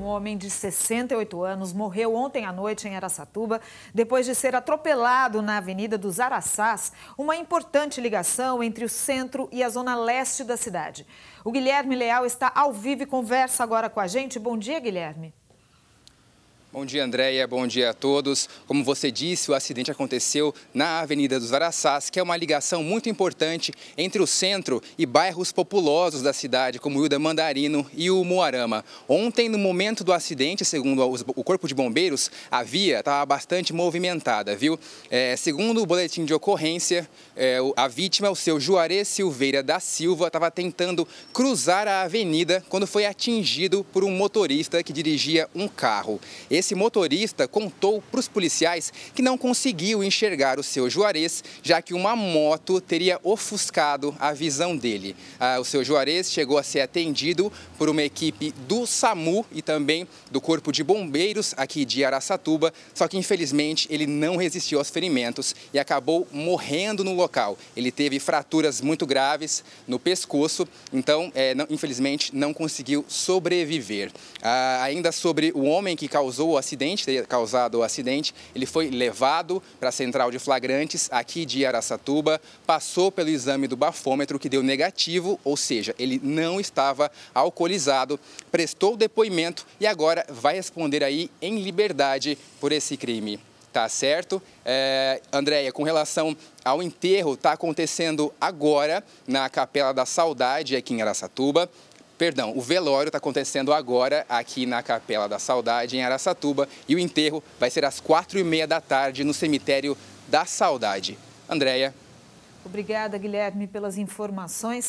um homem de 68 anos morreu ontem à noite em Araçatuba, depois de ser atropelado na Avenida dos Araçás, uma importante ligação entre o centro e a zona leste da cidade. O Guilherme Leal está ao vivo e conversa agora com a gente. Bom dia, Guilherme. Bom dia, Andréia. Bom dia a todos. Como você disse, o acidente aconteceu na Avenida dos Araçás, que é uma ligação muito importante entre o centro e bairros populosos da cidade, como o Ilda Mandarino e o Moarama. Ontem, no momento do acidente, segundo o Corpo de Bombeiros, a via estava bastante movimentada, viu? É, segundo o boletim de ocorrência, é, a vítima, o seu Juarez Silveira da Silva, estava tentando cruzar a avenida quando foi atingido por um motorista que dirigia um carro. Esse motorista contou para os policiais que não conseguiu enxergar o seu Juarez, já que uma moto teria ofuscado a visão dele. Ah, o seu Juarez chegou a ser atendido por uma equipe do SAMU e também do Corpo de Bombeiros aqui de Araçatuba, só que infelizmente ele não resistiu aos ferimentos e acabou morrendo no local. Ele teve fraturas muito graves no pescoço, então é, não, infelizmente não conseguiu sobreviver. Ah, ainda sobre o homem que causou o acidente, teria causado o acidente. Ele foi levado para a central de flagrantes aqui de Araçatuba, passou pelo exame do bafômetro que deu negativo, ou seja, ele não estava alcoolizado, prestou o depoimento e agora vai responder aí em liberdade por esse crime. Tá certo? É, Andréia, com relação ao enterro, está acontecendo agora na Capela da Saudade, aqui em Araçatuba. Perdão, o velório está acontecendo agora aqui na Capela da Saudade, em Araçatuba, e o enterro vai ser às quatro e meia da tarde no cemitério da Saudade. Andréia. Obrigada, Guilherme, pelas informações.